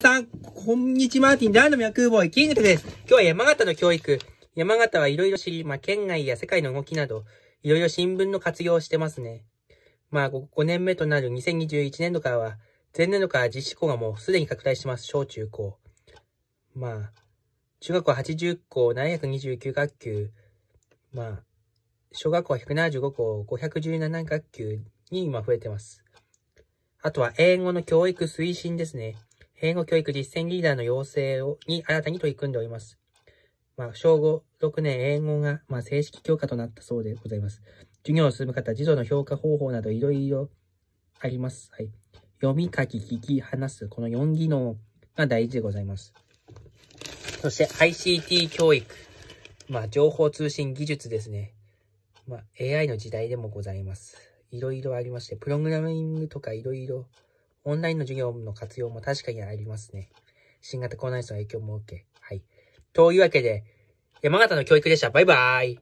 さん、こんにちは、マーティン、ランダクーボーイ、キングテです。今日は山形の教育。山形はいろいろ知り、まあ、県外や世界の動きなど、いろいろ新聞の活用をしてますね。まあ、5年目となる2021年度からは、前年度から実施校がもうすでに拡大してます、小中高。まあ、中学校80校、729学級、まあ、小学校は175校、517学級に今増えてます。あとは英語の教育推進ですね。英語教育実践リーダーの養成をに新たに取り組んでおります。まあ、小5、6年英語が、まあ、正式教科となったそうでございます。授業を進む方、児童の評価方法などいろいろあります。はい。読み書き、聞き、話す、この4技能が大事でございます。そして ICT 教育。まあ、情報通信技術ですね。まあ、AI の時代でもございます。いろいろありまして、プログラミングとかいろいろオンラインの授業の活用も確かにありますね。新型コロナウイルスの影響も受け。はい。というわけで、山形の教育でした。バイバーイ。